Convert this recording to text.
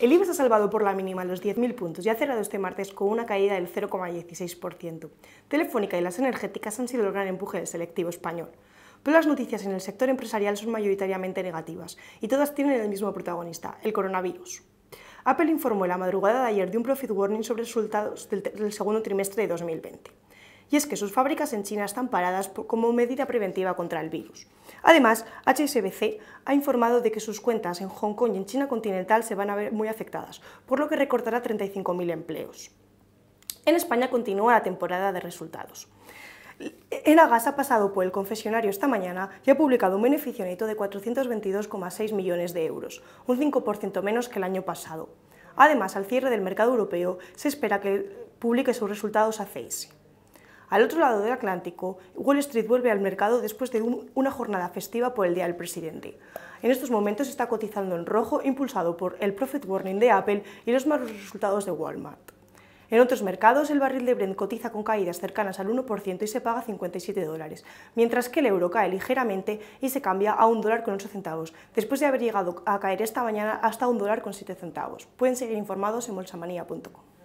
El IBEX ha salvado por la mínima los 10.000 puntos y ha cerrado este martes con una caída del 0,16%. Telefónica y las energéticas han sido el gran empuje del selectivo español. Pero las noticias en el sector empresarial son mayoritariamente negativas y todas tienen el mismo protagonista, el coronavirus. Apple informó en la madrugada de ayer de un profit warning sobre resultados del segundo trimestre de 2020 y es que sus fábricas en China están paradas como medida preventiva contra el virus. Además, HSBC ha informado de que sus cuentas en Hong Kong y en China continental se van a ver muy afectadas, por lo que recortará 35.000 empleos. En España continúa la temporada de resultados. E-, Enagas ha pasado por el confesionario esta mañana y ha publicado un beneficio neto de 422,6 millones de euros, un 5% menos que el año pasado. Además, al cierre del mercado europeo se espera que publique sus resultados a CEIS. Al otro lado del Atlántico, Wall Street vuelve al mercado después de una jornada festiva por el Día del Presidente. En estos momentos está cotizando en rojo, impulsado por el profit warning de Apple y los malos resultados de Walmart. En otros mercados, el barril de Brent cotiza con caídas cercanas al 1% y se paga 57 dólares, mientras que el euro cae ligeramente y se cambia a un dólar con 8 centavos, después de haber llegado a caer esta mañana hasta un dólar con 7 centavos. Pueden seguir informados en bolsamanía.com.